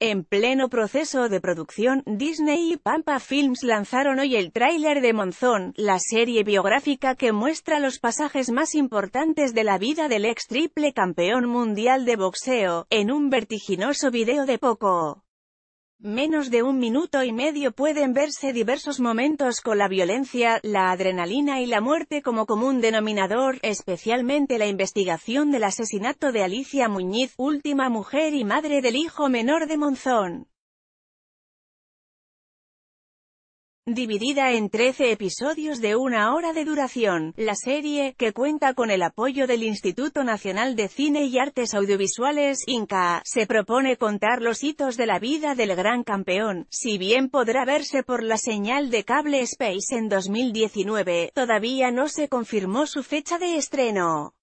En pleno proceso de producción, Disney y Pampa Films lanzaron hoy el tráiler de Monzón, la serie biográfica que muestra los pasajes más importantes de la vida del ex triple campeón mundial de boxeo, en un vertiginoso video de poco menos de un minuto y medio pueden verse diversos momentos con la violencia, la adrenalina y la muerte como común denominador, especialmente la investigación del asesinato de Alicia Muñiz, última mujer y madre del hijo menor de Monzón. Dividida en 13 episodios de una hora de duración, la serie, que cuenta con el apoyo del Instituto Nacional de Cine y Artes Audiovisuales, INCA, se propone contar los hitos de la vida del gran campeón, si bien podrá verse por la señal de cable Space en 2019, todavía no se confirmó su fecha de estreno.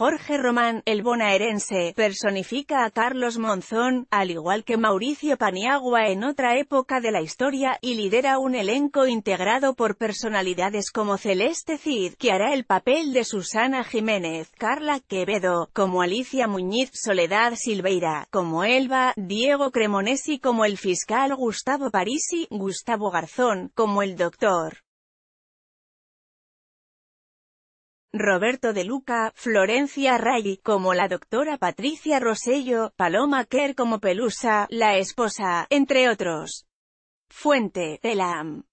Jorge Román, el bonaerense, personifica a Carlos Monzón, al igual que Mauricio Paniagua en otra época de la historia, y lidera un elenco integrado por personalidades como Celeste Cid, que hará el papel de Susana Jiménez, Carla Quevedo, como Alicia Muñiz, Soledad Silveira, como Elba, Diego Cremonesi como el fiscal Gustavo Parisi, Gustavo Garzón, como el doctor. Roberto De Luca, Florencia Ray, como la doctora Patricia Rosello, Paloma Kerr como Pelusa, la esposa, entre otros. Fuente, AM.